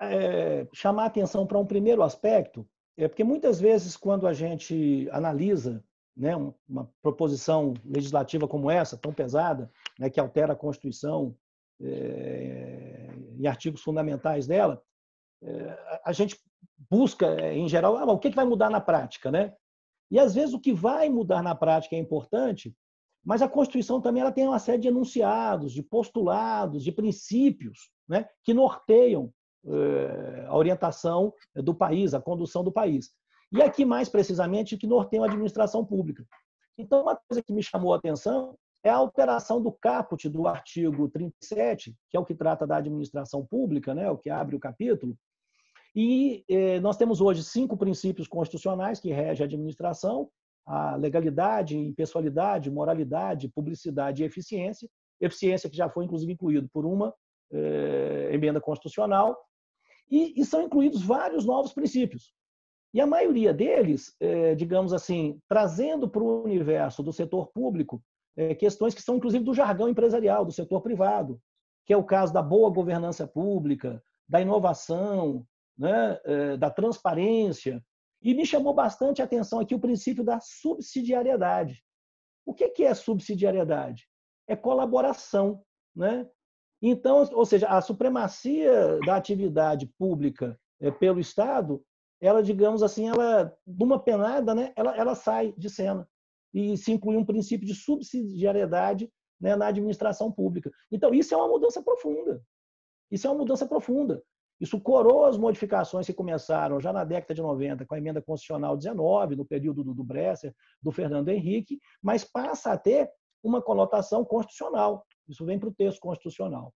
é, chamar atenção para um primeiro aspecto, é porque muitas vezes quando a gente analisa né, uma proposição legislativa como essa, tão pesada, né, que altera a Constituição é, eh, e artigos fundamentais dela, é, a gente busca, em geral, ah, o que, que vai mudar na prática, né? E às vezes o que vai mudar na prática é importante, mas a Constituição também ela tem uma série de enunciados, de postulados, de princípios né, que norteiam eh, a orientação do país, a condução do país. E aqui, mais precisamente, que norteia a administração pública. Então, uma coisa que me chamou a atenção é a alteração do caput do artigo 37, que é o que trata da administração pública, né, o que abre o capítulo. E eh, nós temos hoje cinco princípios constitucionais que regem a administração: a legalidade, impessoalidade, moralidade, publicidade e eficiência. Eficiência que já foi inclusive incluído por uma eh, emenda constitucional e, e são incluídos vários novos princípios. E a maioria deles, é, digamos assim, trazendo para o universo do setor público é, questões que são, inclusive, do jargão empresarial, do setor privado, que é o caso da boa governança pública, da inovação, né, é, da transparência. E me chamou bastante a atenção aqui o princípio da subsidiariedade. O que é subsidiariedade? É colaboração. Né? Então, ou seja, a supremacia da atividade pública é, pelo Estado, ela, digamos assim, ela, de uma penada, né, ela, ela sai de cena e se inclui um princípio de subsidiariedade né, na administração pública. Então, isso é uma mudança profunda. Isso é uma mudança profunda. Isso coroa as modificações que começaram já na década de 90 com a emenda constitucional 19, no período do, do Bresser, do Fernando Henrique, mas passa a ter uma conotação constitucional. Isso vem para o texto constitucional.